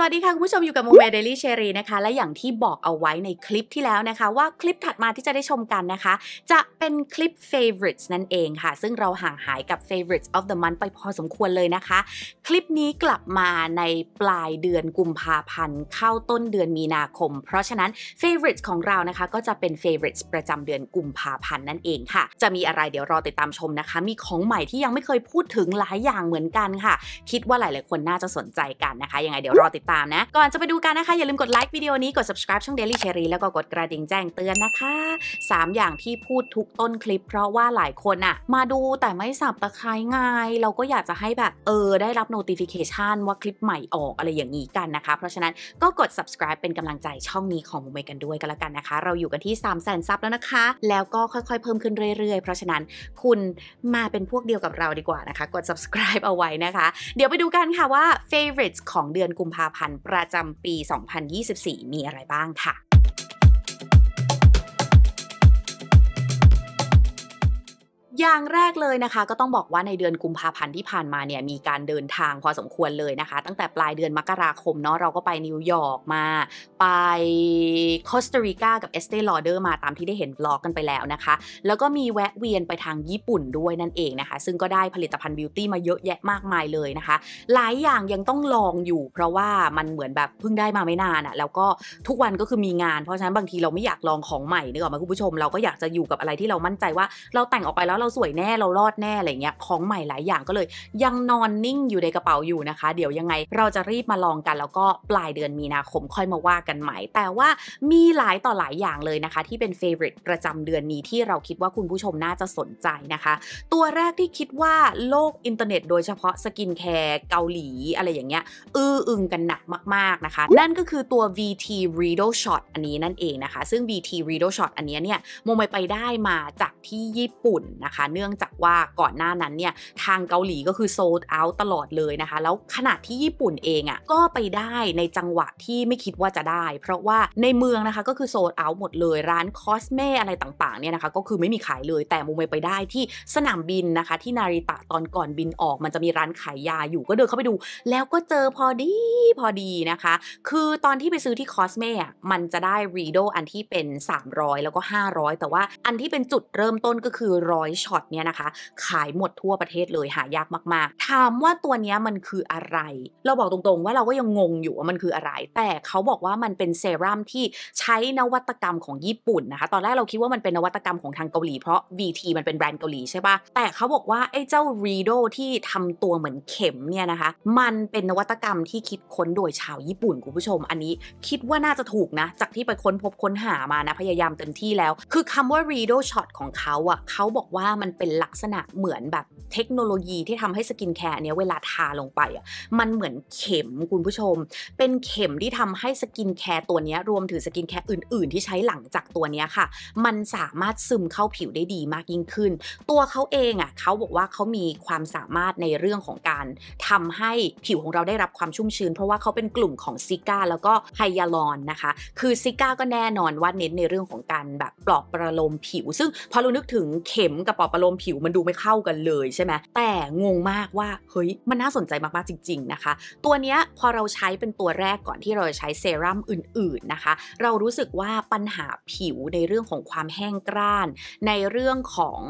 สวัสดีค่ะ คุณผู้ชม อยู่กับโมเมเดลี่เชอรีนะคะและอย่างที่บอกเอาไว้ในคลิปที่แล้วนะคะว่าคลิปถัดมาที่จะได้ชมกันนะคะ จะเป็นคลิป favorites นั่นเองค่ะ ซึ่งเราห่างหายกับ favorites of the month ไปพอสมควรเลยนะคะ คลิปนี้กลับมาในปลายเดือนกุมภาพันธ์ เข้าต้นเดือนมีนาคม เพราะฉะนั้น favorites ของเรานะคะ ก็จะเป็น favorites ประจำเดือนกุมภาพันธ์นั่นเองค่ะ จะมีอะไรเดี๋ยวรอติดตามชมนะคะ มีของใหม่ที่ยังไม่เคยพูดถึงหลายอย่างเหมือนกันค่ะ คิดว่าหลายๆคนน่าจะสนใจกันนะคะยังไงเดี๋ยวรอติดตามนะก่อนจะไปดูกันนะคะอย่าลืมกดไลค์วิดีโอนี้กด subscribe ช่อง Daily Cherry แล้วก็กดกระดิ่งแจ้งเตือนนะคะ 3 อย่างที่พูดทุกต้นคลิปเพราะว่าหลายคนอะมาดูแต่ไม่สับตะไคร้ไงเราก็อยากจะให้แบบเออได้รับ notification ว่าคลิปใหม่ออกอะไรอย่างนี้กันนะคะ เพราะฉะนั้นก็กด subscribe เป็นกำลังใจช่องนี้ของมุมเมกันด้วยกันแล้วกันนะคะ เราอยู่กันที่ 3 0 0 0 0 0ซับแล้วนะคะแล้วก็ค่อยๆเพิ่มขึ้นเรื่อย ๆ เพราะฉะนั้นคุณมาเป็นพวกเดียวกับเราดีกว่านะคะ กด subscribe เอาไว้นะคะ เดี๋ยวไปดูกันค่ะว่า favorites ของเดือนกุมภาพันธ์ประจำปี 2024 มีอะไรบ้างค่ะอย่างแรกเลยนะคะ ก็ต้องบอกว่าในเดือนกุมภาพันธ์ที่ผ่านมาเนี่ย มีการเดินทางพอสมควรเลยนะคะ ตั้งแต่ปลายเดือนมกราคมเนาะเราก็ไปนิวยอร์กมาไปคอสตาริกากับเอสเตลอเดอร์มาตามที่ได้เห็นบล็อกกันไปแล้วนะคะ แล้วก็มีแวะเวียนไปทางญี่ปุ่นด้วยนั่นเองนะคะ ซึ่งก็ได้ผลิตภัณฑ์บิวตี้มาเยอะแยะมากมายเลยนะคะ หลายอย่างยังต้องลองอยู่เพราะว่ามันเหมือนแบบเพิ่งได้มาไม่นานอะแล้วก็ทุกวันก็คือมีงานเพราะฉะนั้นบางทีเราไม่อยากลองของใหม่นึกออกไหมคุณผู้ชมเราก็อยากจะอยู่กับอะไรที่เรามั่นใจว่า เราแต่งออกไปแล้วเราสวยแน่ เรารอดแน่ อะไรเงี้ย ของใหม่หลายอย่างก็เลยยังนอนนิ่งอยู่ในกระเป๋าอยู่นะคะ เดี๋ยวยังไงเราจะรีบมาลองกันแล้วก็ปลายเดือนมีนาคมค่อยมาว่ากันใหม่ แต่ว่ามีหลายต่อหลายอย่างเลยนะคะ ที่เป็นเฟเวอร์ประจำเดือนนี้ที่เราคิดว่าคุณผู้ชมน่าจะสนใจนะคะ ตัวแรกที่คิดว่าโลกอินเทอร์เน็ตโดยเฉพาะสกินแคร์เกาหลีอะไรอย่างเงี้ย อื้ออึงกันหนักมากๆนะคะ นั่นก็คือตัว VT Rido Shot อันนี้นั่นเองนะคะ ซึ่ง VT Rido Shot อันนี้เนี่ยโมไปได้มาจากที่ญี่ปุ่นนะคะเนื่องจากว่าก่อนหน้านั้นเนี่ยทางเกาหลีก็คือโซลเอาตลอดเลยนะคะ แล้วขนาดที่ญี่ปุ่นเองอะ่ะก็ไปได้ในจังหวะที่ไม่คิดว่าจะได้ เพราะว่าในเมืองนะคะก็คือโซลเอาหมดเลยร้านคอสเมอะไรต่างๆเนี่ยนะคะ ก็คือไม่มีขายเลย แต่มูเมไปได้ที่สนามบินนะคะ ที่นาริตะตอนก่อนบินออก มันจะมีร้านขายยาอยู่ก็เดินเข้าไปดู แล้วก็เจอพอดีพอดีนะคะ คือตอนที่ไปซื้อที่คอสเมอ่ะมันจะได้รีโดอันที่เป็น 300 แล้วก็ 500 แต่ว่าอันที่เป็นจุดเริ่มต้นก็คือร้อยชช็อตเนี่ยนะคะขายหมดทั่วประเทศเลยหายากมากๆ ถามว่าตัวนี้มันคืออะไร เราบอกตรงๆว่าเราก็ยังงงอยู่ว่ามันคืออะไร แต่เขาบอกว่ามันเป็นเซรั่มที่ใช้นวัตกรรมของญี่ปุ่นนะคะตอนแรกเราคิดว่ามันเป็นนวัตกรรมของทางเกาหลีเพราะ VT มันเป็นแบรนด์เกาหลีใช่ปะแต่เขาบอกว่าไอ้เจ้า Rido ที่ทำตัวเหมือนเข็มเนี่ยนะคะมันเป็นนวัตกรรมที่คิดค้นโดยชาวญี่ปุ่นคุณผู้ชม อันนี้คิดว่าน่าจะถูกนะจากที่ไปค้นพบค้นหามานะพยายามเต็มที่แล้ว คือคำว่า Rido Shot ของเขาอะ่ะเขาบอกว่ามันเป็นลักษณะเหมือนแบบเทคโนโลยีที่ทำให้สกินแคร์เนี้ยเวลาทาลงไปอ่ะ มันเหมือนเข็มคุณผู้ชม เป็นเข็มที่ทำให้สกินแคร์ตัวนี้รวมถึงสกินแคร์อื่น ๆ ที่ใช้หลังจากตัวนี้ค่ะ มันสามารถซึมเข้าผิวได้ดีมากยิ่งขึ้น ตัวเขาเองอ่ะเขาบอกว่าเขามีความสามารถในเรื่องของการ ทำให้ผิวของเราได้รับความชุ่มชื้นเพราะว่าเขาเป็นกลุ่มของซิก้าแล้วก็ไฮยาลอนนะคะ คือซิก้าก็แน่นอนว่าเน้นในเรื่องของการแบบปลอบประโลมผิว ซึ่งพอรู้นึกถึงเข็มกัปบอบอารมณ์ผิวมันดูไม่เข้ากันเลยใช่ไหมแต่งงมากว่าเฮ้ยมันน่าสนใจมากๆจริง ๆ นะคะตัวเนี้ยพอเราใช้เป็นตัวแรกก่อนที่เราจะใช้เซรั่มอื่นๆนะคะเรารู้สึกว่าปัญหาผิวในเรื่องของความแห้งกร้าน ในเรื่องของ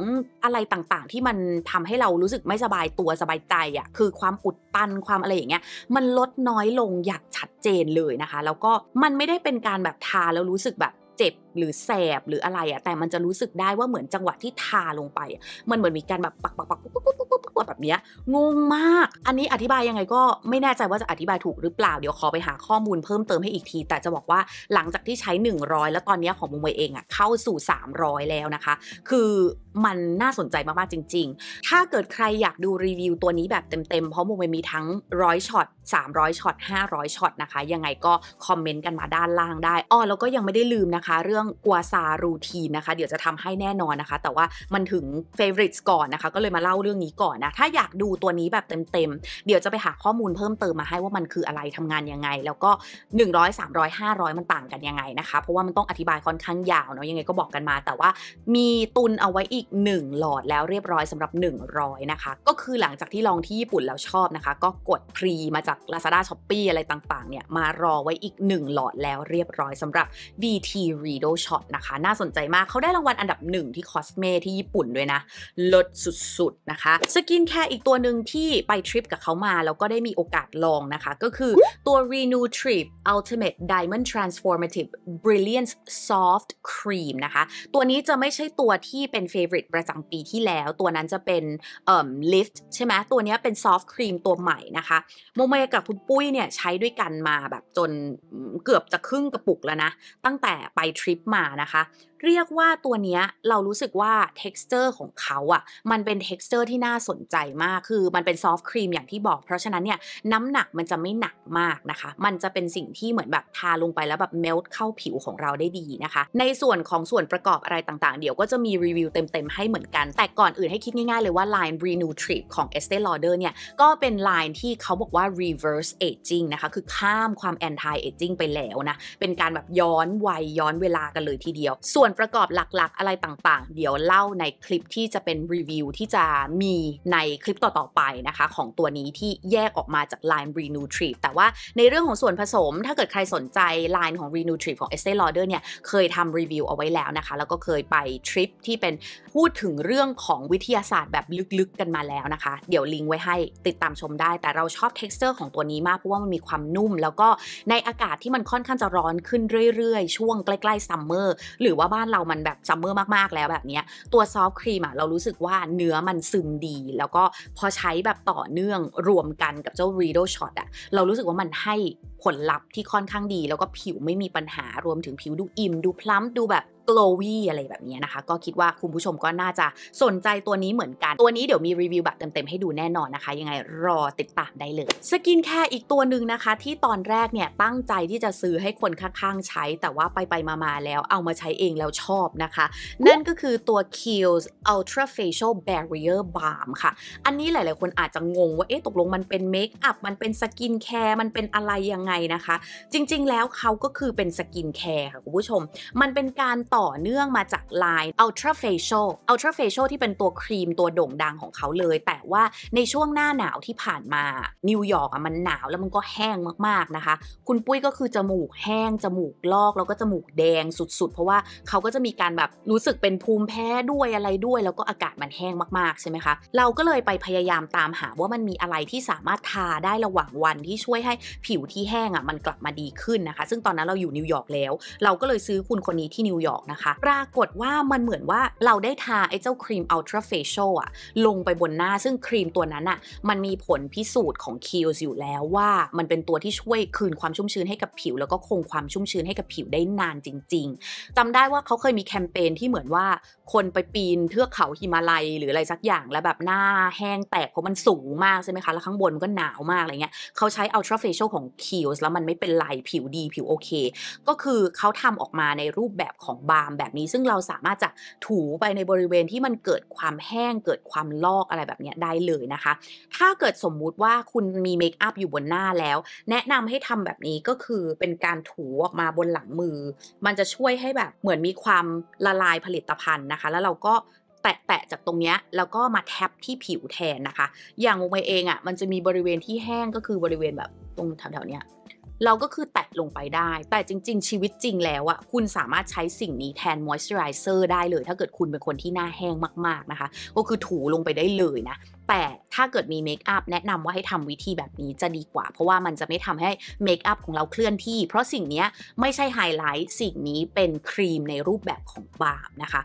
อะไรต่างๆ ที่มันทำให้เรารู้สึกไม่สบายตัวสบายใจอะ่ะคือความอุดตันความอะไรอย่างเงี้ยมันลดน้อยลงอย่างชัดเจนเลยนะคะ แล้วก็มันไม่ได้เป็นการแบบทาแล้วรู้สึกแบบเจ็บหรือแสบหรืออะไรอ่ะแต่มันจะรู้สึกได้ว่าเหมือนจังหวะที่ทาลงไป มันเหมือนมีการแบบปักปักปักปักปักปักแบบเนี้ย งงมาก อันนี้อธิบายยังไงก็ไม่แน่ใจว่าจะอธิบายถูกหรือเปล่าเดี๋ยวขอไปหาข้อมูลเพิ่มเติมให้อีกที แต่จะบอกว่าหลังจากที่ใช้ 100 แล้วตอนนี้ของมงเวเองอ่ะเข้าสู่ 300 แล้วนะคะ คือมันน่าสนใจมากๆจริง ๆ ถ้าเกิดใครอยากดูรีวิวตัวนี้แบบเต็มๆเพราะโมเมมีทั้งร้อยช็อต300ช็อต500ช็อตนะคะ ยังไงก็คอมเมนต์กันมาด้านล่างได้ อ้อแล้วก็ยังไม่ได้ลืมนะคะเรื่องกัวซารูทีนนะคะ เดี๋ยวจะทำให้แน่นอนนะคะ แต่ว่ามันถึงเฟ v o r ์ t e ก่อนนะคะ ก็เลยมาเล่าเรื่องนี้ก่อนนะ ถ้าอยากดูตัวนี้แบบเต็มๆ เดี๋ยวจะไปหาข้อมูลเพิ่มเติมมาให้ว่ามันคืออะไรทำงานยังไง แล้วก็100 300 500 มันต่างกันยังไงนะคะ เพราะว่ามันต้องอธิบายค่อนข้างยาวเนาะยังไงก็บอกกันมา แต่ว่ามีตุนเอาไว้อีก 1 หลอดแล้วเรียบร้อยสำหรับ100นะคะก็คือหลังจากที่ลองที่ญี่ปุ่นแล้วชอบนะคะ ก็กดพรีมาจาก Lazada s h o p e e อะไรต่างๆเนี่ยมารอไว้อีก 1 หลอดแล้วเรียบร้อยสำหรับ VT r e d i d o Shot นะคะ น่าสนใจมาก เขาได้รางวัลอันดับหนึ่งที่คอสเมที่ญี่ปุ่นด้วยนะ ลดสุดๆ นะคะ สกินแคร์อีกตัวหนึ่งที่ไปทริปกับเขามา แล้วก็ได้มีโอกาสลองนะคะ ก็คือตัว Renew Trip Ultimate Diamond Transformative Brilliance Soft Cream นะคะ ตัวนี้จะไม่ใช่ตัวที่เป็น favorite ประจำปีที่แล้ว ตัวนั้นจะเป็นเอ่อ lift ใช่ไหมตัวนี้เป็น soft cream ตัวใหม่นะคะโมเมกับคุณปุ้ยเนี่ยใช้ด้วยกันมาแบบจนเกือบจะครึ่งกระปุกแล้วนะตั้งแต่ไปทริปปมานะคะเรียกว่าตัวเนี้ยเรารู้สึกว่า texture ของเขาอะ่ะมันเป็น texture ที่น่าสนใจมากคือมันเป็นซอฟต์ครีมอย่างที่บอกเพราะฉะนั้นเนี่ยน้ำหนักมันจะไม่หนักมากนะคะมันจะเป็นสิ่งที่เหมือนแบบทาลงไปแล้วแบบ melt เข้าผิวของเราได้ดีนะคะ ในส่วนของส่วนประกอบอะไรต่างๆเดี๋ยวก็จะมีรีวิวเต็มๆ ให้เหมือนกัน แต่ก่อนอื่นให้คิดง่ายๆเลยว่า line renew trip ของ Estee Lauder เนี่ยก็เป็น line ที่เขาบอกว่า reverse aging นะคะคือข้ามความ anti aging ไปแล้วนะเป็นการแบบย้อนวัยย้อนเวลากันเลยทีเดียวส่วนนประกอบหลักๆ อะไรต่าง ๆ เดี๋ยวเล่าในคลิปที่จะเป็นรีวิวที่จะมีในคลิปต่อ ๆ ไปนะคะของตัวนี้ที่แยกออกมาจาก Line r e n e w t r i p แต่ว่าในเรื่องของส่วนผสมถ้าเกิดใครสนใจ Line ของ r e n e w t r i p ของ Estee Lauder เนี่ยเคยทำรีวิวเอาไว้แล้วนะคะแล้วก็เคยไปทริปที่เป็นพูดถึงเรื่องของวิทยาศาสตร์แบบลึกๆ กันมาแล้วนะคะ เดี๋ยวลิงก์ไว้ให้ติดตามชมได้ แต่เราชอบเท็กซ์เจอร์ของตัวนี้มากเพราะว่ามันมีความนุ่ม แล้วก็ในอากาศที่มันค่อนข้างจะร้อนขึ้นเรื่อย ๆ ช่วงใกล้ๆซัมเมอร์หรือว่าบ้านเรามันแบบซัมเมอร์มากๆแล้วแบบนี้ตัวซอฟต์ครีมอะเรารู้สึกว่าเนื้อมันซึมดี แล้วก็พอใช้แบบต่อเนื่องรวมกันกับเจ้าีด d ดช็อตอะเรารู้สึกว่ามันให้ผลลัพธ์ที่ค่อนข้างดีแล้วก็ผิวไม่มีปัญหารวมถึงผิวดูอิ่มดูพลัมดูแบบกลวี y อะไรแบบนี้นะคะ ก็คิดว่าคุณผู้ชมก็น่าจะสนใจตัวนี้เหมือนกันตัวนี้เดี๋ยวมีรีวิวแบบเต็มๆ ให้ดูแน่นอนนะคะ ยังไงรอติดตามได้เลยสกินแคร์อีกตัวหนึ่งนะคะที่ตอนแรกเนี่ยตั้งใจที่จะซื้อให้คนข้างๆใช้แต่ว่าไปไปมาๆ แล้วเอามาใช้เองแล้วชอบนะคะนั่นก็คือตัว Kiehl's Ultra Facial Barrier Balm ค่ะอันนี้หลาย ๆคนอาจจะงงว่าเอ๊ะตกลงมันเป็นเมคอัพมันเป็นสกินแคร์มันเป็นอะไรยังไงนะคะจริงๆแล้วเขาก็คือเป็นสกินแคร์ค่ะคุณผู้ชม มันเป็นการต่อเนื่องมาจากลาย Ultra Facial Ultra Facial ที่เป็นตัวครีมตัวโด่งดังของเขาเลย แต่ว่าในช่วงหน้าหนาวที่ผ่านมานิวยอร์กอ่ะมันหนาวแล้วมันก็แห้งมากๆนะคะ คุณปุ้ยก็คือ จมูกแห้ง จมูกลอก แล้วก็จมูกแดงสุดๆ เพราะว่าเขาก็จะมีการแบบรู้สึกเป็นภูมิแพ้ด้วยอะไรด้วย แล้วก็อากาศมันแห้งมากๆใช่ไหมคะ เราก็เลยไปพยายามตามหา ว่ามันมีอะไรที่สามารถทาได้ระหว่างวันที่ช่วยให้ผิวที่แห้งห้งอ่ะมันกลับมาดีขึ้นนะคะ ซึ่งตอนนั้นเราอยู่นิวยอร์กแล้ว เราก็เลยซื้อคุณคนนี้ที่นิวยอร์กนะคะปรากฏว่ามันเหมือนว่าเราได้ทาไอ้เจ้าครีม Ultra Facial อ่ะลงไปบนหน้าซึ่งครีมตัวนั้นอ่ะมันมีผลพิสูจน์ของคิวส์อยู่แล้วว่ามันเป็นตัวที่ช่วยคืนความชุ่มชื้นให้กับผิว แล้วก็คงความชุ่มชื้นให้กับผิวได้นานจริงๆจำได้ว่าเขาเคยมีแคมเปญที่เหมือนว่าคนไปปีนเทือกเขาหิมาลัย หรืออะไรสักอย่างแล้วแบบหน้า แห้งแตกเพราะมันสูงมากใช่ไหมคะแล้ว ข้างบนก็หนาวมากอะไรเงี้ยเขาใช้ Ultra Facial ของคิ l u s e แล้วมันไม่เป็นไรผิวดีผิวโอเค ก็คือเขาทำออกมาในรูปแบบของบาล์มแบบนี้ ซึ่งเราสามารถจะถูไปในบริเวณที่มันเกิดความแห้ง เกิดความลอกอะไรแบบนี้ได้เลยนะคะ ถ้าเกิดสมมุติว่าคุณมีเมคอัพอยู่บนหน้าแล้ว แนะนำให้ทำแบบนี้ก็คือเป็นการถูออกมาบนหลังมือ มันจะช่วยให้แบบเหมือนมีความละลายผลิตภัณฑ์นะคะ แล้วเราก็แตะแตะจากตรงเนี้ยแล้วก็มาแท็บที่ผิวแทนนะคะ อย่างงงไปเองอะ่ะมันจะมีบริเวณที่แห้งก็คือบริเวณแบบตรงแถวๆเนี้ยเราก็คือแตะลงไปได้ แต่จริงๆ ชีวิตจริงแล้วอะคุณสามารถใช้สิ่งนี้แทนมอยส์เจอไรเซอร์ได้เลย ถ้าเกิดคุณเป็นคนที่หน้าแห้งมากๆนะคะ ก็คือถูลงไปได้เลยนะแต่ถ้าเกิดมีเมคอัพแนะนำว่าให้ทำวิธีแบบนี้จะดีกว่า เพราะว่ามันจะไม่ทำให้เมคอัพของเราเคลื่อนที่ เพราะสิ่งนี้ไม่ใช่ไฮไลท์สิ่งนี้เป็นครีมในรูปแบบของบาร์นะคะ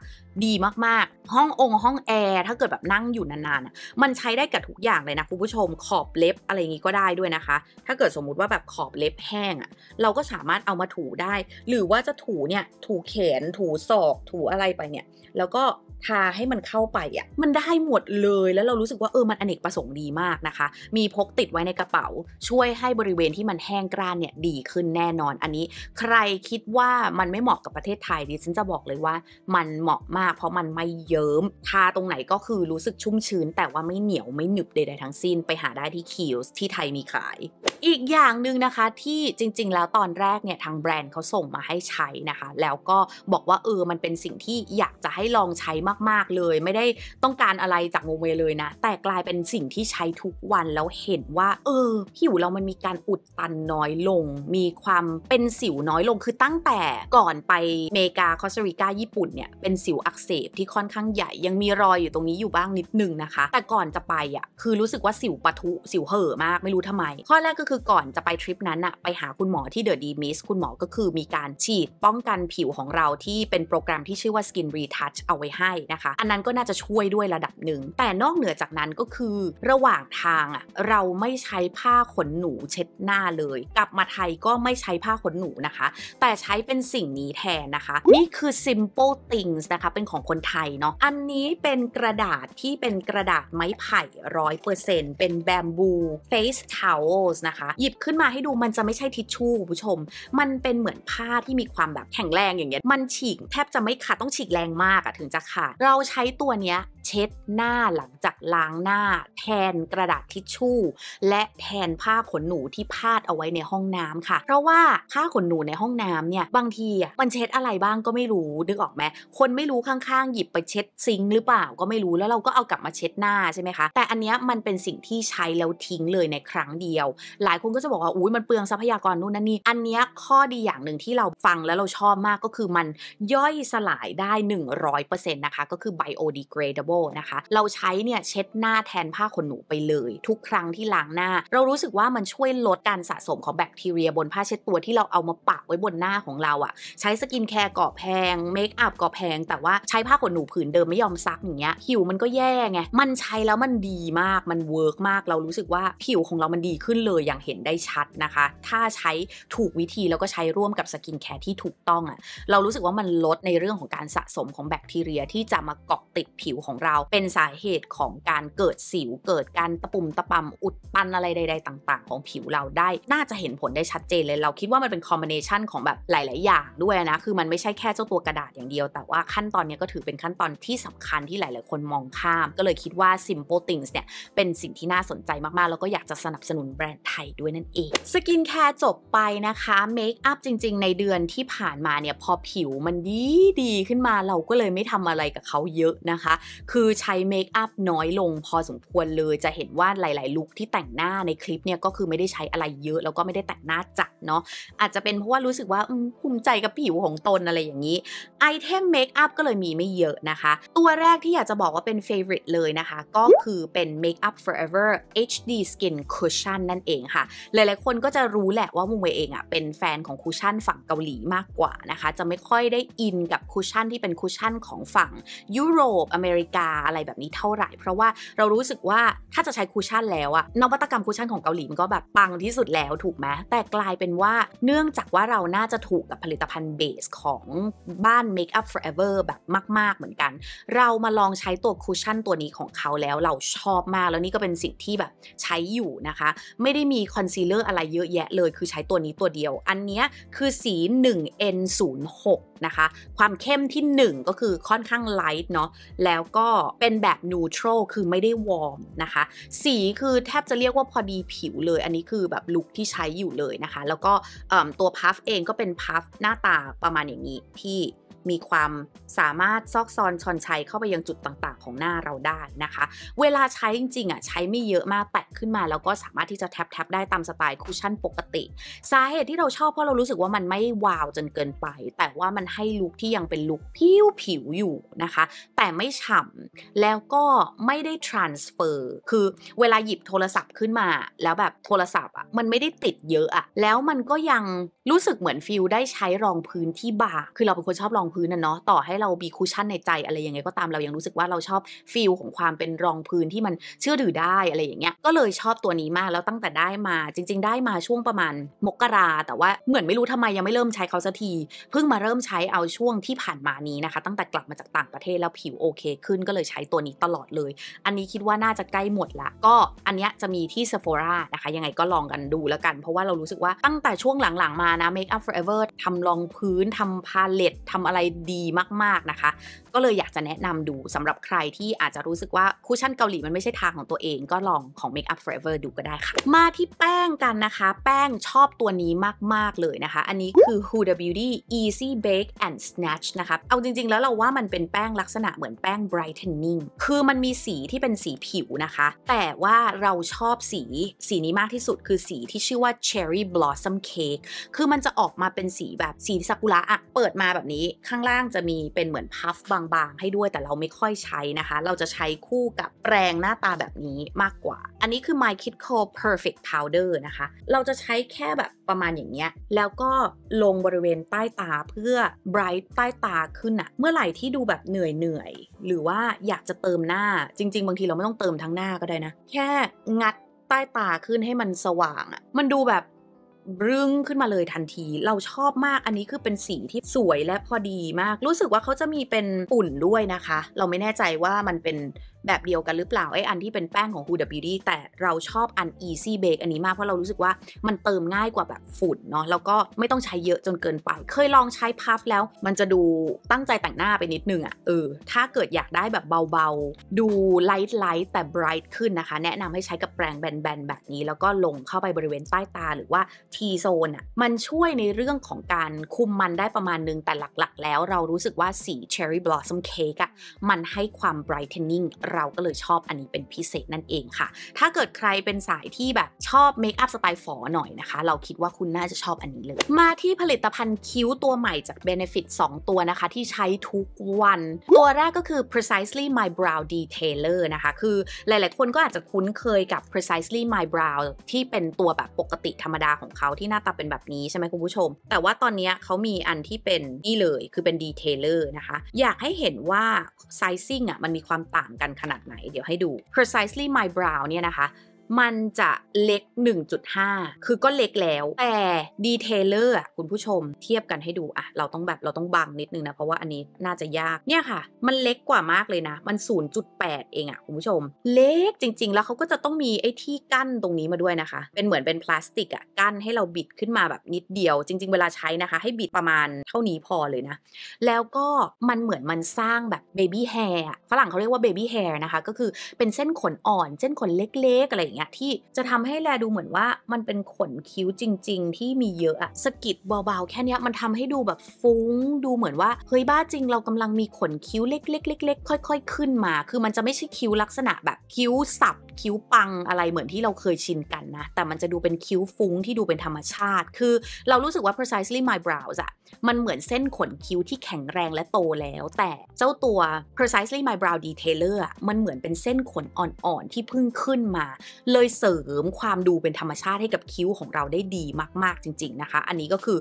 ดีมาก ๆ ห้ององค์ห้องแอร์ถ้าเกิดแบบนั่งอยู่นานๆมันใช้ได้กับทุกอย่างเลยนะคุณผู้ชมขอบเล็บอะไรอย่างนี้ก็ได้ด้วยนะคะ ถ้าเกิดสมมุติว่าแบบขอบเล็บแห้งอะเราก็สามารถเอามาถูได้ หรือว่าจะถูเนี่ยถูแขน ถูศอก ถูอะไรไปเนี่ย แล้วก็ทาให้มันเข้าไปอ่ะมันได้หมดเลยแล้วเรารู้สึกว่าเออมันอเนกประสงค์ดีมากนะคะ มีพกติดไว้ในกระเป๋า ช่วยให้บริเวณที่มันแห้งกร้านเนี่ยดีขึ้นแน่นอนอันนี้ ใครคิดว่ามันไม่เหมาะกับประเทศไทยดิฉันจะบอกเลยว่ามันเหมาะมาก เพราะมันไม่เยิ้มทาตรงไหนก็คือรู้สึกชุ่มชื้น แต่ว่าไม่เหนียวไม่หนึบใดๆทั้งสิ้นไปหาได้ที่คิวส์ที่ไทยมีขาย อีกอย่างหนึ่งนะคะที่จริง ๆ แล้วตอนแรกเนี่ยทางแบรนด์เขาส่งมาให้ใช้นะคะ แล้วก็บอกว่าเออมันเป็นสิ่งที่อยากจะให้ลองใช้มากๆเลยไม่ได้ต้องการอะไรจากโมเมเลยนะ แต่กลายเป็นสิ่งที่ใช้ทุกวัน แล้วเห็นว่า เออผิวเรามันมีการอุดตันน้อยลง มีความเป็นสิวน้อยลงคือตั้งแต่ ก่อนไปเมกาคอสตาริกาญี่ปุ่นเนี่ยเป็นสิวอักเสบที่ค่อนข้างใหญ่ยังมีรอยอยู่ตรงนี้อยู่บ้างนิดนึงนะคะ แต่ก่อนจะไปอ่ะคือรู้สึกว่าสิวปะทุสิวเห่อมากไม่รู้ทำไมข้อแรกก็คือก่อนจะไปทริปนั้นอะไปหาคุณหมอที่เดอะดีมิสคุณหมอก็คือมีการฉีด ป้องกันผิวของเราที่เป็นโปรแกรมที่ชื่อว่า Skin Retouch เอาไว้ให้นะคะอันนั้นก็น่าจะช่วยด้วยระดับหนึ่ง แต่นอกเหนือจากนั้นก็คือ ระหว่างทางอ่ะเราไม่ใช้ผ้าขนหนูเช็ดหน้าเลย กลับมาไทยก็ไม่ใช้ผ้าขนหนูนะคะ แต่ใช้เป็นสิ่งนี้แทนนะคะ นี่คือ simple things นะคะเป็นของคนไทยเนาะอันนี้เป็นกระดาษที่เป็นกระดาษไม้ไผ่ร้อยเปอร์เซ็นต์เป็นแบมบู face towels นะคะหยิบขึ้นมาให้ดูมันจะไม่ใช่ทิชชู่คุณผู้ชม มันเป็นเหมือนผ้าที่มีความแบบแข็งแรง อย่างเงี้ยมันฉีกแทบจะไม่ขาดต้องฉีกแรงมากอะถึงจะขาด่ะเราใช้ตัวเนี้ยเช็ดหน้าหลังจากล้างหน้า แทนกระดาษทิชชู่ และแทนผ้าขนหนูที่พาดเอาไว้ในห้องน้ำค่ะ เพราะว่าผ้าขนหนูในห้องน้ำเนี่ยบางทีมันเช็ดอะไรบ้างก็ไม่รู้ นึกออกไหมคนไม่รู้ข้างๆหยิบไปเช็ดซิงหรือเปล่าก็ไม่รู้แล้วเราก็เอากลับมาเช็ดหน้าใช่ไหมคะ แต่อันนี้มันเป็นสิ่งที่ใช้แล้วทิ้งเลยในครั้งเดียว หลายคนก็จะบอกว่าอุ้ยมันเปลืองทรัพยากรนู่นนั่นนี่อันนี้ข้อดีอย่างหนึ่งที่เราฟังแล้วเราชอบมากก็คือมันย่อยสลายได้100%นะคะก็คือ biodegradable l a b o นะคะเราใช้เนี่ยเช็ดหน้าแทนผ้าขนหนูไปเลย ทุกครั้งที่ล้างหน้า เรารู้สึกว่ามันช่วยลดการสะสมของแบคทีเรียบนผ้าเช็ดตัวที่เราเอามาปะไว้บนหน้าของเราอะ่ะ ใช้สกินแคร์ก่อแพงเมคอัพก่อแพง แต่ว่าใช้ผ้าขนหนูผืนเดิมไม่ยอมซักอย่างเงี้ยผิวมันก็แย่ไงมันใช้แล้วมันดีมากมันเวิร์กมากเรารู้สึกว่าผิวของเรามันดีขึ้นเลยอย่างเห็นได้ชัดนะคะ ถ้าใช้ถูกวิธีแล้วก็ใช้ร่วมกับสกินแคร์ที่ถูกต้องอะ่ะเรารู้สึกว่ามันลดในเรื่องของการสะสมของแบคทีเรียที่จะมาเกาะติดผิวของเราเป็นสาเหตุของการเกิดสิว เกิดการตะปุ่มตะปำอุดตันอะไรใดๆต่างๆของผิวเราได้น่าจะเห็นผลได้ชัดเจนเลยเราคิดว่ามันเป็นคอมบิเนชันของแบบหลายๆอย่างด้วยนะ คือมันไม่ใช่แค่เจ้าตัวกระดาษอย่างเดียว แต่ว่าขั้นตอนนี้ก็ถือเป็นขั้นตอนที่สำคัญที่หลายๆคนมองข้าม ก็เลยคิดว่า Simple Things เนี่ย เป็นสิ่งที่น่าสนใจมากๆแล้วก็อยากจะสนับสนุนแบรนด์ไทยด้วยนั่นเองสกินแคร์จบไปนะคะเมคอัพจริงๆ ในเดือนที่ผ่านมาเนี่ยพอผิวมันดีดีขึ้นมาเราก็เลยไม่ทำอะไรกับเขาเยอะนะคะคือใช้เมคอัพน้อยลงพอสมควรเลย จะเห็นว่าหลายๆลุคที่แต่งหน้าในคลิปเนี่ยก็คือไม่ได้ใช้อะไรเยอะ แล้วก็ไม่ได้แต่งหน้าจัดเนาะอาจจะเป็นเพราะว่ารู้สึกว่าภูมิใจกับผิวของตนอะไรอย่างนี้ไอเทมเมคอัพก็เลยมีไม่เยอะนะคะ ตัวแรกที่อยากจะบอกว่าเป็นเฟเวอร์ e เลยนะคะ ก็คือเป็น Makeup Forever HD Skin Cushion นั่นเองค่ะ หลายๆคนก็จะรู้แหละว่ามุงเวเองอะ่ะเป็นแฟนของคุชชั่นฝั่งเกาหลีมากกว่านะคะจะไม่ค่อยได้อินกับคุชชั่นที่เป็นคุชชั่นของฝั่งยุโรปอเมริกาาอะไรแบบนี้เท่าไหร่ เพราะว่าเรารู้สึกว่าถ้าจะใช้คูชั่นแล้วอะนวัตกรรมคูชั่นของเกาหลีมันก็แบบปังที่สุดแล้วถูกไหมแต่กลายเป็นว่าเนื่องจากว่าเราน่าจะถูกกับผลิตภัณฑ์เบสของบ้าน Make Up Forever แบบมาก ๆเหมือนกัน เรามาลองใช้ตัวคูชั่นตัวนี้ของเขาแล้วเราชอบมากแล้วนี่ก็เป็นสิ่งที่แบบใช้อยู่นะคะ ไม่ได้มีคอนซีลเลอร์อะไรเยอะแยะเลย คือใช้ตัวนี้ตัวเดียว อันนี้คือสี 1N06 นะคะความเข้มที่ 1 ก็คือค่อนข้างไลท์เนาะแล้วก็เป็นแบบนูโตรคือไม่ได้วอร์มนะคะ สีคือแทบจะเรียกว่าพอดีผิวเลย อันนี้คือแบบลุคที่ใช้อยู่เลยนะคะ แล้วก็ตัวพัฟเองก็เป็นพัฟหน้าตาประมาณอย่างนี้ที่มีความสามารถซอกซอนชอนชัยเข้าไปยังจุดต่าง ๆ ของหน้าเราได้นะคะ เวลาใช้จริงๆอ่ะใช้ไม่เยอะมากแตะขึ้นมาแล้วก็สามารถที่จะแท็บๆได้ตามสไตล์คุชชั่นปกติ สาเหตุที่เราชอบเพราะเรารู้สึกว่ามันไม่วาวจนเกินไป แต่ว่ามันให้ลุคที่ยังเป็นลุคผิวผิวอยู่นะคะ แต่ไม่ฉ่ำแล้วก็ไม่ได้ transfer คือเวลาหยิบโทรศัพท์ขึ้นมา แล้วแบบโทรศัพท์อ่ะมันไม่ได้ติดเยอะอ่ะแล้วมันก็ยังรู้สึกเหมือนฟิลได้ใช้รองพื้นที่บางคือเราเป็นคนชอบรองพื้นน่ะเนาะต่อให้เรามีคูชั่นในใจอะไรยังไงก็ตามเรายังรู้สึกว่าเราชอบฟิลของความเป็นรองพื้นที่มันเชื่อถือได้อะไรอย่างเงี้ยก็เลยชอบตัวนี้มาก แล้วตั้งแต่ได้มา จริงๆได้มาช่วงประมาณมกราแต่ว่าเหมือนไม่รู้ทำไมยังไม่เริ่มใช้เขาสักทีเพิ่งมาเริ่มใช้เอาช่วงที่ผ่านมานี้นะคะ ตั้งแต่กลับมาจากต่างประเทศแล้วผิวโอเค ขึ้นก็เลยใช้ตัวนี้ตลอดเลย อันนี้คิดว่าน่าจะใกล้หมดละก็อันนี้จะมีที่ Sephora นะคะยังไงก็ลองกันดู แล้วกันเพราะว่าเรารู้สึกว่าตั้งแต่ช่วงหลังๆมานะ Make Up Forever ทำรองพื้นทำพาเลตทำอะไรดีมาก ๆ นะคะก็เลยอยากจะแนะนำดูสำหรับใครที่อาจจะรู้สึกว่าคุชชั่นเกาหลีมันไม่ใช่ทางของตัวเองก็ลองของ Make Up Forever ดูก็ได้ค่ะ มาที่แป้งกันนะคะ แป้งชอบตัวนี้มากๆเลยนะคะ อันนี้คือ Huda Beauty Easy Bake and Snatch นะคะเอาจริงๆแล้วเราว่ามันเป็นแป้งลักษณะเหมือนแป้ง brightening คือมันมีสีที่เป็นสีผิวนะคะ แต่ว่าเราชอบสีสีนี้มากที่สุดคือสีที่ชื่อว่า Cherry Blossom Cake คือมันจะออกมาเป็นสีแบบสีซากุระอะเปิดมาแบบนี้ข้างล่างจะมีเป็นเหมือนพัฟบางบางๆให้ด้วยแต่เราไม่ค่อยใช้นะคะ เราจะใช้คู่กับแปรง หน้าตาแบบนี้มากกว่า อันนี้คือ My Kid Co Perfect Powder นะคะ เราจะใช้แค่แบบประมาณอย่างเงี้ยแล้วก็ลงบริเวณใต้ตาเพื่อ bright ใต้ตาขึ้นอะเมื่อ ไหร่ ที่ดูแบบเหนื่อยเหนื่อย หรือว่าอยากจะเติมหน้าจริง ๆ บางทีเราไม่ต้องเติมทั้งหน้าก็ได้นะ แค่งัดใต้ตาขึ้นให้มันสว่างอะมันดูแบบรึ้งขึ้นมาเลยทันที เราชอบมาก อันนี้คือเป็นสีที่สวยและพอดีมาก รู้สึกว่าเขาจะมีเป็นปุ่นด้วยนะคะ เราไม่แน่ใจว่ามันเป็นแบบเดียวกันหรือเปล่าไอ้อันที่เป็นแป้งของ Huda Beauty แต่เราชอบอัน Easy Bake อันนี้มากเพราะเรารู้สึกว่ามันเติมง่ายกว่าแบบฝุ่นเนาะแล้วก็ไม่ต้องใช้เยอะจนเกินไป เคยลองใช้พัฟแล้ว มันจะดูตั้งใจแต่งหน้าไปนิดนึงอะ่ะเออถ้าเกิดอยากได้แบบเบาๆ ดูไลท์ไลท์แต่ bright ขึ้นนะคะ แนะนำให้ใช้กับแปรงแบนๆแบบนี้แล้วก็ลงเข้าไปบริเวณใต้ตาหรือว่า T zone อะ่ะมันช่วยในเรื่องของการคุมมันได้ประมาณนึงแต่หลักๆ แล้วเรารู้สึกว่าสี cherry blossom cake อะ่ะมันให้ความ brightening เราก็เลยชอบอันนี้เป็นพิเศษนั่นเองค่ะ ถ้าเกิดใครเป็นสายที่แบบชอบเมคอัพสไตล์ฝอหน่อยนะคะ เราคิดว่าคุณน่าจะชอบอันนี้เลย มาที่ผลิตภัณฑ์คิ้วตัวใหม่จาก Benefit 2 ตัวนะคะ ที่ใช้ทุกวัน ตัวแรกก็คือ precisely my brow detailer นะคะ คือหลายๆคนก็อาจจะคุ้นเคยกับ precisely my brow ที่เป็นตัวแบบปกติธรรมดาของเขาที่หน้าตาเป็นแบบนี้ใช่ไหมคุณผู้ชม แต่ว่าตอนนี้เขามีอันที่เป็นนี่เลย คือเป็น detailer นะคะ อยากให้เห็นว่า sizing อ่ะมันมีความต่างกันขขนาดไหนเดี๋ยวให้ดู precisely my brow เนี่ยนะคะมันจะเล็ก 1.5 คือก็เล็กแล้ว แต่ดีเทลเลอร์อ่ะคุณผู้ชม เทียบกันให้ดูอะเราต้องแบบเราต้องบังนิดนึงนะ เพราะว่าอันนี้น่าจะยาก เนี่ยค่ะ มันเล็กกว่ามากเลยนะ มัน 0.8 เองอ่ะคุณผู้ชม เล็กจริงๆ แล้วเขาก็จะต้องมีไอ้ที่กั้นตรงนี้มาด้วยนะคะ เป็นเหมือนเป็นพลาสติกอ่ะ กั้นให้เราบิดขึ้นมาแบบนิดเดียว จริงๆ เวลาใช้นะคะ ให้บิดประมาณเท่านี้พอเลยนะ แล้วก็มันเหมือนมันสร้างแบบเบบี้แฮร์ฝรั่งเขาเรียกว่าเบบี้แฮร์นะคะ ก็คือเป็นเส้นขนอ่อน เส้นขนเล็กๆอะไรเงี้ยที่จะทำให้แลดูเหมือนว่ามันเป็นขนคิ้วจริงๆที่มีเยอะอะสกิดเบาๆแค่นี้มันทำให้ดูแบบฟุ้งดูเหมือนว่าเฮ้ยบ้าจริง เรากำลังมีขนคิ้วเล็กๆๆๆ ค่อย ๆขึ้นมา คือมันจะไม่ใช่คิ้วลักษณะแบบคิ้วสับคิ้วปังอะไรเหมือนที่เราเคยชินกันนะ แต่มันจะดูเป็นคิ้วฟุ้งที่ดูเป็นธรรมชาติ คือ เรารู้สึกว่า precisely my brows อะมันเหมือนเส้นขนคิ้วที่แข็งแรงและโตแล้ว แต่เจ้าตัว precisely my brow detailer อะมันเหมือนเป็นเส้นขนอ่อนๆที่เพิ่งขึ้นมาเลยเสริมความดูเป็นธรรมชาติให้กับคิ้วของเราได้ดีมากๆจริงๆนะคะ อันนี้ก็คือ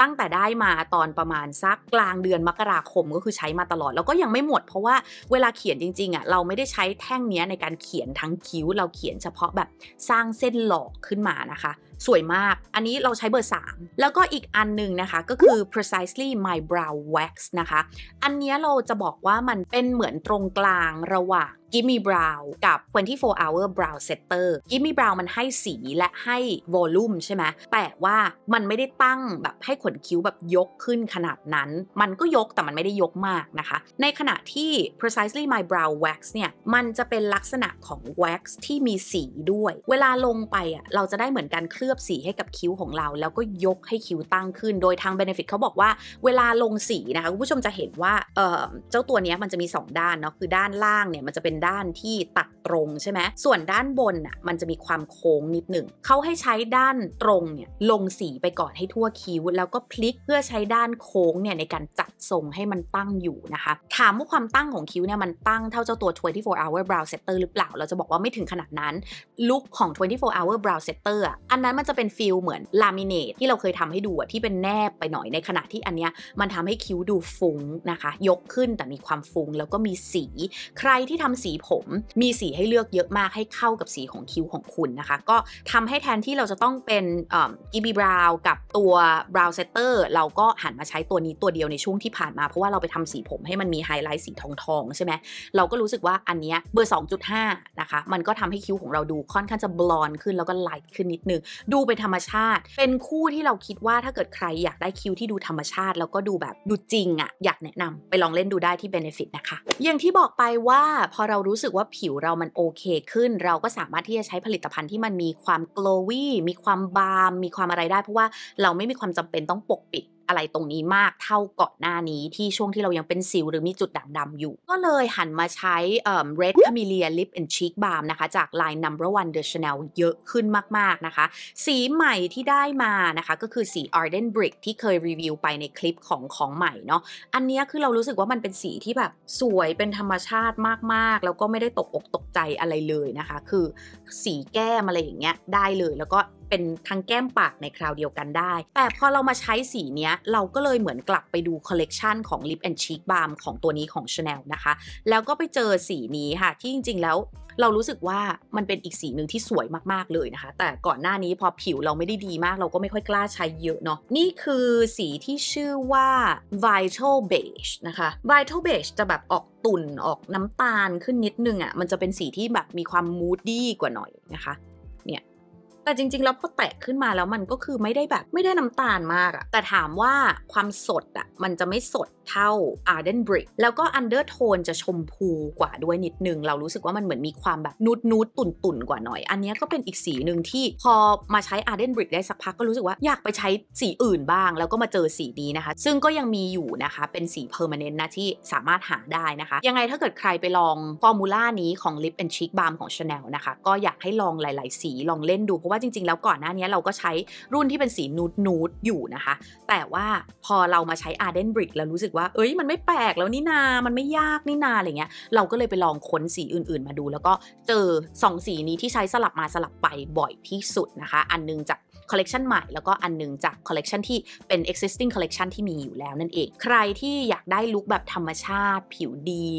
ตั้งแต่ได้มาตอนประมาณสักกลางเดือนมกราคมก็คือใช้มาตลอด แล้วก็ยังไม่หมดเพราะว่าเวลาเขียนจริงๆอ่ะเราไม่ได้ใช้แท่งนี้ในการเขียนทั้งคิ้วเราเขียนเฉพาะแบบสร้างเส้นหลอกขึ้นมานะคะ สวยมาก อันนี้เราใช้เบอร์ 3 แล้วก็อีกอันหนึ่งนะคะก็คือ precisely my brow wax นะคะอันนี้เราจะบอกว่ามันเป็นเหมือนตรงกลางระหว่าง Gimme Brow กับ 24 Hour Brow Setter Gimme Brow มันให้สีและให้ว o ล u m e มใช่ไหมแต่ว่ามันไม่ได้ตั้งแบบให้ขนคิ้วแบบยกขึ้นขนาดนั้นมันก็ยกแต่มันไม่ได้ยกมากนะคะ ในขณะที่ Precisely My Brow Wax เนี่ยมันจะเป็นลักษณะของ wax ที่มีสีด้วย เวลาลงไปอ่ะเราจะได้เหมือนการเคลือบสีให้กับคิ้วของเรา แล้วก็ยกให้คิ้วตั้งขึ้นโดยทาง Benefit เขาบอกว่าเวลาลงสีนะคะคุณผู้ชมจะเห็นว่าเเจ้าตัวนี้มันจะมี 2 ด้านเนาะคือด้านล่างเนี่ยมันจะเป็นด้านที่ตัดตรงใช่ไหมส่วนด้านบนอ่ะมันจะมีความโค้งนิดหนึ่งเขาให้ใช้ด้านตรงเนี่ยลงสีไปก่อนให้ทั่วคิ้วแล้วก็พลิกเพื่อใช้ด้านโค้งเนี่ยในการจัดทรงให้มันตั้งอยู่นะคะถามว่าความตั้งของคิ้วเนี่ยมันตั้งเท่าเจ้าตัว 24 hour brow setter หรือเปล่า เราจะบอกว่าไม่ถึงขนาดนั้น ลุคของ 24 hour brow setter อ่ะอันนั้นมันจะเป็นฟิลเหมือนลามิเนตที่เราเคยทำให้ดูอ่ะที่เป็นแนบไปหน่อยในขณะที่อันเนี้ยมันทำให้คิ้วดูฟุ้งนะคะ ยกขึ้นแต่มีความฟุ้งแล้วก็มีสี ใครที่ทำสีีผมมีสีให้เลือกเยอะมากให้เข้ากับสีของคิ้วของคุณนะคะก็ทำให้แทนที่เราจะต้องเป็นอีบีบราวกับตัวบราวเซตเตอร์เราก็หันมาใช้ตัวนี้ตัวเดียวใน ช่วงที่ผ่านมาเพราะว่าเราไปทำสีผมให้มันมี ไฮไลท์สีทองทองใช่ไหมเราก็รู้สึกว่าอันนี้เบอร์ 2.5 นะคะมันก็ทำให้คิ้วของเราดูค่อนข้างจะบลอนขึ้นแล้วก็ไลท์ขึ้นนิดนึงดูเป็นธรรมชาติ เป็นคู่ที่เราคิดว่าถ้าเกิดใครอยากได้คิ้วที่ดูธรรมชาติ แล้วก็ดูแบบดูจริงอะ่ะอยากแนะนำ ไปลองเล่นดูได้ที่ b e เนฟิตนะคะ อย่างที่บอกไปว่าพอเรารู้สึกว่าผิวเรามันโอเคขึ้น เราก็สามารถที่จะใช้ผลิตภัณฑ์ที่มันมีความ glowy มีความบามมีความอะไรได้ เพราะว่าเราไม่มีความจำเป็นต้องปกปิดอะไรตรงนี้มากเท่าก่อนหน้านี้ที่ช่วงที่เรายังเป็นสิวหรือมีจุดด่างดำอยู่ ก็เลยหันมาใช้ เอ่อ Red Camellia Lip and Cheek Balm นะคะ จาก Line Number One The Chanel เยอะขึ้นมาก ๆ นะคะ สีใหม่ที่ได้มานะคะ ก็คือสี Arden Brick ที่เคยรีวิวไปในคลิปของของใหม่เนาะอันนี้คือเรารู้สึกว่ามันเป็นสีที่แบบสวยเป็นธรรมชาติมาก ๆ แล้วก็ไม่ได้ตกอกตกใจอะไรเลยนะคะ คือสีแก้มอะไรอย่างเงี้ยได้เลยแล้วก็เป็นทั้งแก้มปากในคราวเดียวกันได้ แต่พอเรามาใช้สีเนี้ยเราก็เลยเหมือนกลับไปดูคอลเลกชันของ Lip and Cheek Balm ของตัวนี้ของ Chanel นะคะ แล้วก็ไปเจอสีนี้ค่ะ ที่จริง ๆแล้วเรารู้สึกว่ามันเป็นอีกสีหนึ่งที่สวยมากๆเลยนะคะ แต่ก่อนหน้านี้พอผิวเราไม่ได้ดีมากเราก็ไม่ค่อยกล้าใช้เยอะเนาะ นี่คือสีที่ชื่อว่า Vital Beige นะคะ Vital Beige จะแบบออกตุ่นออกน้ำตาลขึ้นนิดนึงอะ่ะ มันจะเป็นสีที่แบบมีความมูดดี้กว่าหน่อยนะคะแต่จริงๆ แล้วพอแตะขึ้นมาแล้วมันก็คือไม่ได้แบบไม่ได้น้ำตาลมากอะแต่ถามว่าความสดอะมันจะไม่สดเท่า Arden Brick แล้วก็อันเดอร์โทนจะชมพูกว่าด้วยนิดนึง เรารู้สึกว่ามันเหมือนมีความแบบนูดนูดตุ่นตุ่นกว่าหน่อย อันนี้ก็เป็นอีกสีหนึ่งที่พอมาใช้ Arden Brick ได้สักพักก็รู้สึกว่าอยากไปใช้สีอื่นบ้าง แล้วก็มาเจอสีนี้นะคะ ซึ่งก็ยังมีอยู่นะคะเป็นสี permanent นะที่สามารถหาได้นะคะยังไงถ้าเกิดใครไปลองฟอร์มูล่านี้ของ Lip and Cheek Balm ของ Chanel นะคะ ก็อยากให้ลองหลาย ๆ สีลองเล่นดูเพราะว่าจริง ๆแล้วก่อนหน้านี้เราก็ใช้รุ่นที่เป็นสีนูดนูดอยู่นะคะ แต่ว่าพอเรามาใช้ Arden Brick แล้วรู้สึกว่าเอ้ย มันไม่แปลกแล้วนี่นามันไม่ยากนี่นาอะไรเงี้ย เราก็เลยไปลองค้นสีอื่นๆ มาดูแล้วก็เจอ2สีนี้ที่ใช้สลับมาสลับไปบ่อยที่สุดนะคะ อันนึงจากคอลเลกชันใหม่แล้วก็อันนึงจากคอลเลกชันที่เป็น existing collection ที่มีอยู่แล้วนั่นเอง ใครที่อยากได้ลุคแบบธรรมชาติ ผิวดี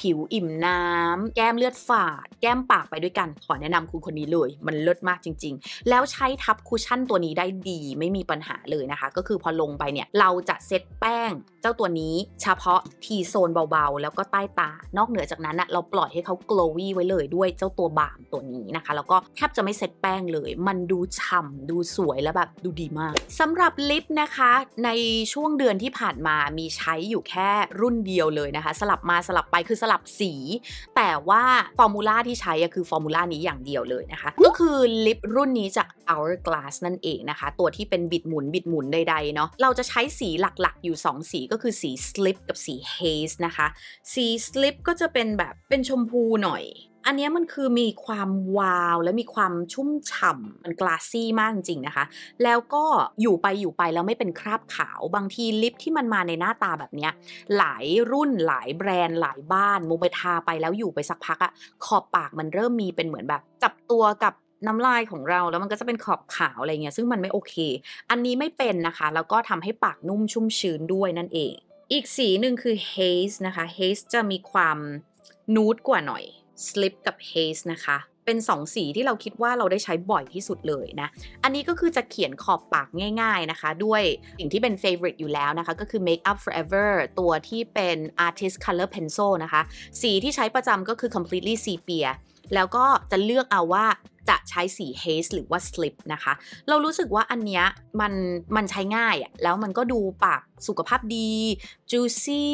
ผิวอิ่มน้ำ แก้มเลือดฝาด แก้มปากไปด้วยกันขอแนะนำคุณคนนี้เลย มันเลิศมากจริงๆ แล้วใช้ทับคุชชั่นตัวนี้ได้ดีไม่มีปัญหาเลยนะคะ ก็คือพอลงไปเนี่ยเราจะเซตแป้งเจ้าตัวนี้เฉพาะทีโซนเบาๆ แล้วก็ใต้ตา นอกเหนือจากนั้นอะเราปล่อยให้เขา glowy ไว้เลยด้วยเจ้าตัวบามตัวนี้นะคะ แล้วก็แทบจะไม่เซตแป้งเลย มันดูฉ่าดูสวยและแบบดูดีมากสำหรับลิปนะคะ ในช่วงเดือนที่ผ่านมามีใช้อยู่แค่รุ่นเดียวเลยนะคะ สลับมาสลับไปคือสลับสีแต่ว่าฟอร์มูลาที่ใช้คือฟอร์มูลานี้อย่างเดียวเลยนะคะ ก็คือลิปรุ่นนี้จาก Hourglass นั่นเองนะคะ ตัวที่เป็นบิดหมุนบิดหมุนใดๆเนาะเราจะใช้สีหลักๆอยู่ 2 สีก็คือสี Slip กับสี Haze นะคะสี Slip ก็จะเป็นแบบเป็นชมพูหน่อยอันนี้มันคือมีความวาว และมีความชุ่มฉ่ำมันกลาซี่มากจริงนะคะ แล้วก็อยู่ไปอยู่ไปแล้วไม่เป็นคราบขาว บางทีลิปที่มันมาในหน้าตาแบบนี้ หลายรุ่นหลายแบรนด์ หลายบ้านมูไปทาไปแล้วอยู่ไปสักพักอะขอบปากมันเริ่มมีเป็นเหมือนแบบ จับตัวกับน้ำลายของเราแล้วมันก็จะเป็นขอบขาวอะไรเงี้ยซึ่งมันไม่โอเค อันนี้ไม่เป็นนะคะแล้วก็ทำให้ปากนุ่มชุ่มชื้นด้วยนั่นเอง อีกสีหนึ่งคือ haze นะคะ haze จะมีความนูดกว่าหน่อย Slip กับ Haze นะคะ เป็น2สสีที่เราคิดว่าเราได้ใช้บ่อยที่สุดเลยนะ อันนี้ก็คือจะเขียนขอบปากง่ายๆนะคะ ด้วยสิ่งที่เป็น favorite อยู่แล้วนะคะ ก็คือ Make Up Forever ตัวที่เป็น Artist Color Pencil นะคะ สีที่ใช้ประจำก็คือ completely sepia แล้วก็จะเลือกเอาว่าจะใช้สี haze หรือว่า slip นะคะ เรารู้สึกว่าอันเนี้ยมันมันใช้ง่ายอะแล้วมันก็ดูปากสุขภาพดี juicy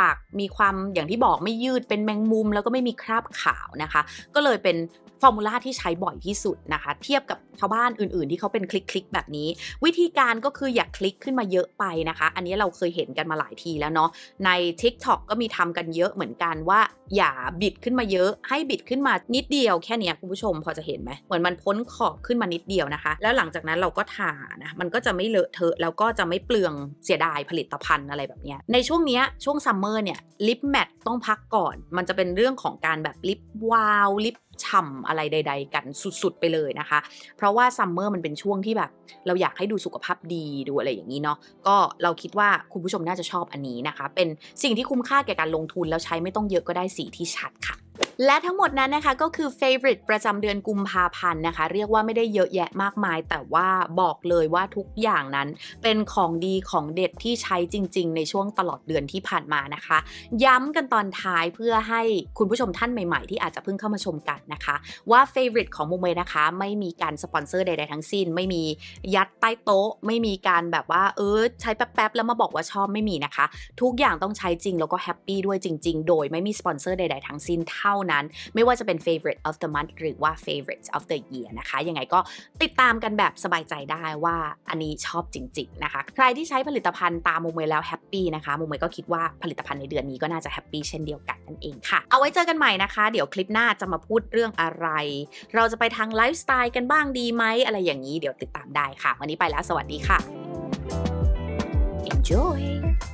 ปากมีความอย่างที่บอกไม่ยืดเป็นแมงมุมแล้วก็ไม่มีคราบขาวนะคะ ก็เลยเป็นฟอร์มูลาที่ใช้บ่อยที่สุดนะคะ เทียบกับชาวบ้านอื่น ๆ ที่เขาเป็นคลิก ๆ แบบนี้ วิธีการก็คืออย่าคลิกขึ้นมาเยอะไปนะคะ อันนี้เราเคยเห็นกันมาหลายทีแล้วเนาะใน TikTok ก็มีทำกันเยอะเหมือนกันว่าอย่าบิดขึ้นมาเยอะให้บิดขึ้นมานิดเดียวแค่นี้คุณผู้ชมพอจะเห็นไหมเหมือนมันพ้นขอบขึ้นมานิดเดียวนะคะ แล้วหลังจากนั้นเราก็ทานะมันก็จะไม่เลอะเทอะแล้วก็จะไม่เปลืองเสียดายผลิตภัณฑ์อะไรแบบนี้ในช่วงนี้ช่วงซัมเมอร์เนี่ยลิปแมตต้องพักก่อนมันจะเป็นเรื่องของการแบบลิปวาวลิปฉ่ำอะไรใดๆกันสุดๆไปเลยนะคะ เพราะว่าซัมเมอร์มันเป็นช่วงที่แบบ เราอยากให้ดูสุขภาพดีดูอะไรอย่างนี้เนาะก็เราคิดว่าคุณผู้ชมน่าจะชอบอันนี้นะคะ เป็นสิ่งที่คุ้มค่าแก่การลงทุน แล้วใช้ไม่ต้องเยอะก็ได้สีที่ชัดค่ะและทั้งหมดนั้นนะคะ ก็คือ favorite ประจำเดือนกุมภาพันธ์นะคะ เรียกว่าไม่ได้เยอะแยะมากมายแต่ว่าบอกเลยว่าทุกอย่างนั้นเป็นของดีของเด็ดที่ใช้จริงๆ ในช่วงตลอดเดือนที่ผ่านมานะคะ ย้ำกันตอนท้ายเพื่อให้คุณผู้ชมท่านใหม่ๆ ที่อาจจะเพิ่งเข้ามาชมกันนะคะ ว่า favorite ของมุมเมนะคะ ไม่มีการสปอนเซอร์ใดๆ ทั้งสิ้น ไม่มียัดใต้โต๊ะไม่มีการแบบว่าเออใช้แป๊บๆแล้วมาบอกว่าชอบไม่มีนะคะ ทุกอย่างต้องใช้จริงแล้วก็แฮปปี้ด้วยจริงๆ โดยไม่มีสปอนเซอร์ใดๆทั้งสิ้นเท่านั้นไม่ว่าจะเป็น favorite of the month หรือว่า favorites of the year นะคะ ยังไงก็ติดตามกันแบบสบายใจได้ว่าอันนี้ชอบจริง ๆ นะคะ ใครที่ใช้ผลิตภัณฑ์ตามมุมเมย์แล้วแฮปปี้นะคะ มุมเมย์ก็คิดว่าผลิตภัณฑ์ในเดือนนี้ก็น่าจะแฮปปี้เช่นเดียวกันนั่นเองค่ะ เอาไว้เจอกันใหม่นะคะ เดี๋ยวคลิปหน้าจะมาพูดเรื่องอะไร เราจะไปทางไลฟ์สไตล์กันบ้างดีไหมอะไรอย่างนี้เดี๋ยวติดตามได้ค่ะ วันนี้ไปแล้วสวัสดีค่ะ Enjoy!